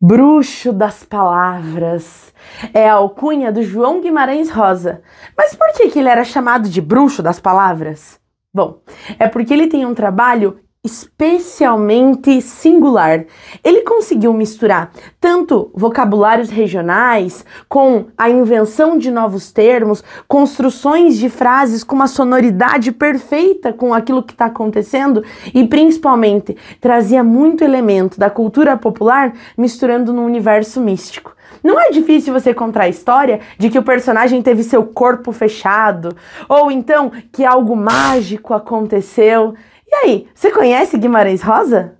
Bruxo das palavras. É a alcunha do João Guimarães Rosa. Mas por que, que ele era chamado de bruxo das palavras? Bom, é porque ele tem um trabalho especialmente singular. Ele conseguiu misturar tanto vocabulários regionais com a invenção de novos termos, construções de frases com uma sonoridade perfeita com aquilo que está acontecendo e principalmente trazia muito elemento da cultura popular misturando no universo místico. Não é difícil você contar a história de que o personagem teve seu corpo fechado, ou então que algo mágico aconteceu. E aí, você conhece Guimarães Rosa?